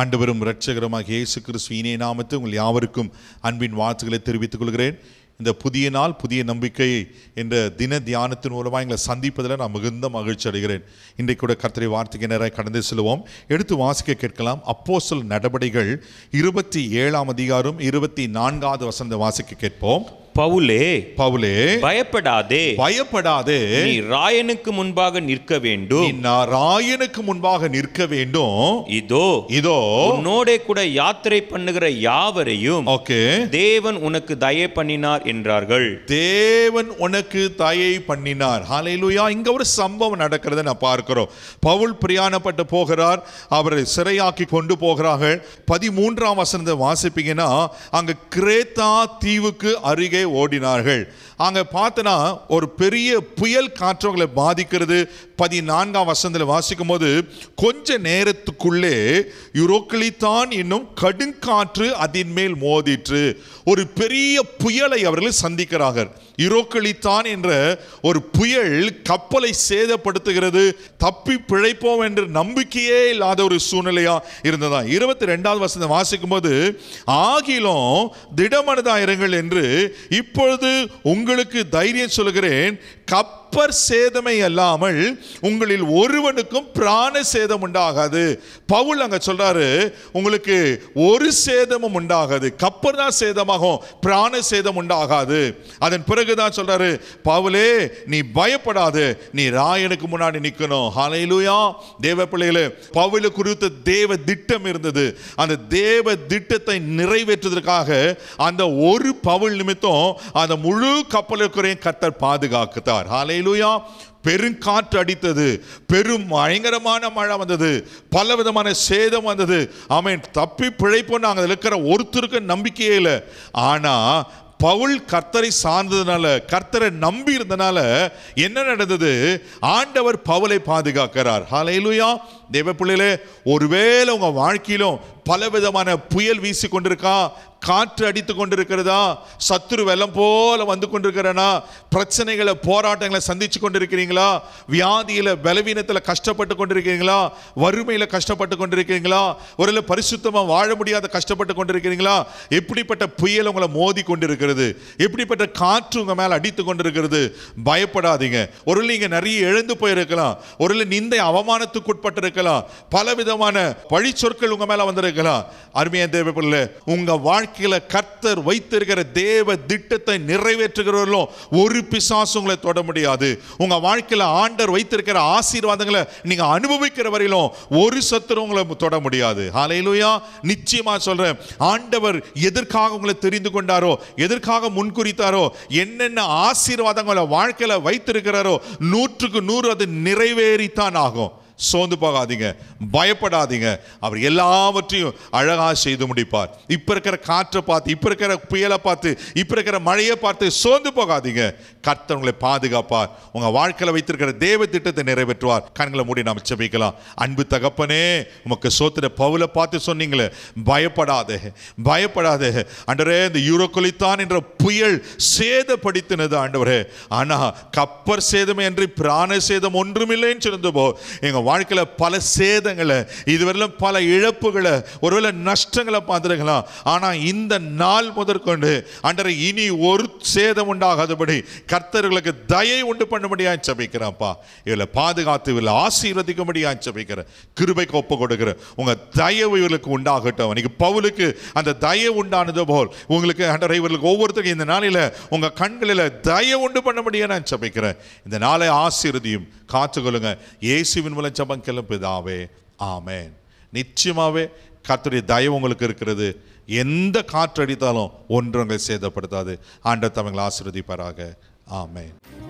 ஆண்டவரும் இரட்சகரமாக இயேசு கிறிஸ்து இணைய நாமத்து உங்கள் யாவருக்கும் அன்பின் வாழ்த்துக்களை தெரிவித்துக் கொள்கிறேன் இந்த புதிய நாள் புதிய நம்பிக்கை என்ற தின தியானத்தின் மூலமாக எங்களை சந்திப்பதில் நான் மிகுந்த மகிழ்ச்சி அடைகிறேன் இன்றைக்கு கூட கர்த்தரை வார்த்தைக்கு நேராக கடந்து செல்வோம் எடுத்து வாசிக்க கேட்கலாம் அப்போ சொல் நடபடிகள் இருபத்தி ஏழாம் அதிகாரம் இருபத்தி நான்காவது வசந்த வாசிக்க கேட்போம் பவுலே பவுலே பயப்படாதே பயப்படாதே நீ ராயனுக்கு முன்பாக நிற்க வேண்டும் ராயனுக்கு முன்பாக நிற்க வேண்டும் இதோ இதோ உன்னோட கூட யாத்திரை பண்ணுகிற யாவரையும் ஓகே தேவன் உனக்கு தயை பண்ணினார் என்றார்கள் தேவன் உனக்கு தயை பண்ணினார் ஹalleluya இங்க ஒரு சம்பவம் நடக்கிறத நான் பார்க்கிறோம் பவுல் பிரியாணப்பட்டு போகிறார் அவரை சிறையாக்கி கொண்டு போகிறார்கள் பதிமூன்றாம் வசனத்தை வாசிப்பீங்கன்னா அங்க கிரேத்தா தீவுக்கு அருகே ஓடினார்கள் அங்கே பார்த்தனா ஒரு பெரிய புயல் காற்றவங்களை பாதிக்கிறது பதினான்காம் வசந்தில் வாசிக்கும் போது கொஞ்ச நேரத்துக்குள்ளே யுரோக்களித்தான் இன்னும் கடுங்காற்று அதன் மேல் மோதிற்று ஒரு பெரிய புயலை அவர்கள் சந்திக்கிறார்கள் யுரோக்களித்தான் என்ற ஒரு புயல் கப்பலை சேதப்படுத்துகிறது தப்பி பிழைப்போம் என்று நம்பிக்கையே இல்லாத ஒரு சூழ்நிலையா இருந்ததா இருபத்தி ரெண்டாவது வசந்த வாசிக்கும் போது ஆகிலும் திடமனதாயிரங்கள் என்று இப்பொழுது உங்களுக்கு தைரியம் சொல்கிறேன் கப்பர் சேதமே அல்லாமல் உங்களில் ஒருவனுக்கும் பிராண சேதம் உண்டாகாது பவுல் அங்க சொல்றாரு உங்களுக்கு ஒரு சேதமும் உண்டாகாது கப்பர் தான் சேதமாகும் பிராண சேதம் உண்டாகாது அதன் பிறகுதான் சொல்றாரு பவுலே நீ பயப்படாது நீ ராயனுக்கு முன்னாடி நிற்கணும் ஹலையிலுயா தேவ பிள்ளைகளே பவுல குறித்த தேவ திட்டம் இருந்தது அந்த தேவ திட்டத்தை நிறைவேற்றுவதற்காக அந்த ஒரு பவுல் நிமித்தம் அந்த முழு கப்பல் இருக்கிறையும் கத்தர் பாதுகாக்குத்தார் ஹாலையிலுயா பெருங்காற்று அடித்தது பெரும் பயங்கரமான மழை வந்தது பல விதமான சேதம் வந்தது அவன் தப்பி பிழைப்போன்னு நாங்கள் இருக்கிற ஒருத்தருக்கு நம்பிக்கையே இல்லை ஆனால் பவுல் கர்த்தரை சார்ந்ததுனால கர்த்தரை நம்பி இருந்தனால என்ன நடந்தது ஆண்டவர் பவுலை பாதுகாக்கிறார் ஹாலையிலுயா தேவ பிள்ளையிலே ஒருவேளை உங்கள் வாழ்க்கையிலும் பலவிதமான புயல் வீசி கொண்டிருக்கான் காற்று அடித்து கொண்டிருக்கிறதா சத்துரு வெள்ளம் போல வந்து கொண்டிருக்கிறனா பிரச்சனைகளை போராட்டங்களை சந்திச்சு கொண்டிருக்கிறீங்களா வியாதியில் பலவீனத்தில் கஷ்டப்பட்டு கொண்டிருக்கிறீங்களா வறுமையில் கஷ்டப்பட்டு கொண்டிருக்கிறீங்களா ஒருவேளை பரிசுத்தமாக வாழ முடியாத கஷ்டப்பட்டு கொண்டிருக்கிறீங்களா எப்படிப்பட்ட புயல் உங்களை மோதி கொண்டிருக்கிறது எப்படிப்பட்ட காற்று உங்கள் மேலே அடித்து கொண்டிருக்கிறது பயப்படாதீங்க ஒரு நீங்கள் நிறைய எழுந்து போயிருக்கலாம் ஒருவேளை நிந்தை அவமானத்துக்கு பல விதமான பழி சொற்கள் உங்கள் மேலே வந்திருக்கு பாருங்களா அருமையான தேவ பிள்ளை உங்க வாழ்க்கையில கர்த்தர் வைத்திருக்கிற தேவ திட்டத்தை நிறைவேற்றுகிறவர்களும் ஒரு பிசாசு உங்களை தொட முடியாது உங்க வாழ்க்கையில ஆண்டர் வைத்திருக்கிற ஆசீர்வாதங்களை நீங்க அனுபவிக்கிற வரையிலும் ஒரு சத்துரு உங்களை தொட முடியாது ஆலையிலுயா நிச்சயமா சொல்றேன் ஆண்டவர் எதற்காக உங்களை தெரிந்து கொண்டாரோ எதற்காக முன்குறித்தாரோ என்னென்ன ஆசீர்வாதங்களை வாழ்க்கையில வைத்திருக்கிறாரோ நூற்றுக்கு நூறு அது நிறைவேறித்தான் ஆகும் சோர்ந்து போகாதீங்க பயப்படாதீங்க அவர் எல்லாவற்றையும் அழகாக செய்து முடிப்பார் இப்போ இருக்கிற காற்றை பார்த்து இப்போ இருக்கிற புயலை பார்த்து இப்போ இருக்கிற மழையை பார்த்து சோர்ந்து போகாதீங்க கர்த்தர் உங்களை பாதுகாப்பார் உங்கள் வாழ்க்கையில் வைத்திருக்கிற தேவ திட்டத்தை நிறைவேற்றுவார் கண்களை மூடி நாம் செபிக்கலாம் அன்பு தகப்பனே உமக்கு சோத்துற பவுல பார்த்து சொன்னீங்களே பயப்படாத பயப்படாத அண்டரே இந்த யூரோக்கொலித்தான் என்ற புயல் சேதப்படுத்தினது ஆண்டவரே ஆனால் கப்பர் சேதம் என்று பிராண சேதம் ஒன்றுமில்லைன்னு சொன்னது போ எங்கள் வாழ்க்கையில் பல சேதங்களை இதுவரையிலும் பல இழப்புகளை ஒருவேளை நஷ்டங்களை பார்த்துருக்கலாம் ஆனால் இந்த நாள் முதற்கொண்டு அன்றரை இனி ஒரு சேதம் உண்டாகாதபடி கர்த்தர்களுக்கு தயை உண்டு பண்ணும்படியாக சபிக்கிறேன்ப்பா இதில் பாதுகாத்து இவர்கள் ஆசீர்வதிக்கும்படியாக சபிக்கிறேன் கிருபைக்கு ஒப்பு கொடுக்குறேன் உங்கள் தயவு இவர்களுக்கு உண்டாகட்டும் இன்னைக்கு பவுலுக்கு அந்த தயவு உண்டானது போல் உங்களுக்கு அன்றரை இவர்களுக்கு ஒவ்வொருத்தருக்கும் இந்த நாளில் உங்கள் கண்களில் தயவு உண்டு பண்ணும்படியாக நான் சபிக்கிறேன் இந்த நாளை ஆசீர்வதியும் காத்துக்கொள்ளுங்க இயேசுவின் மூலம் ஜபம் கெல்லும் ஆமேன் நிச்சயமாகவே கத்துடைய தயவு உங்களுக்கு இருக்கிறது எந்த காற்றடித்தாலும் ஒன்று உங்களை சேதப்படுத்தாது ஆண்டர் தமிழ் ஆசிர்வதிப்பாராக ஆமேன்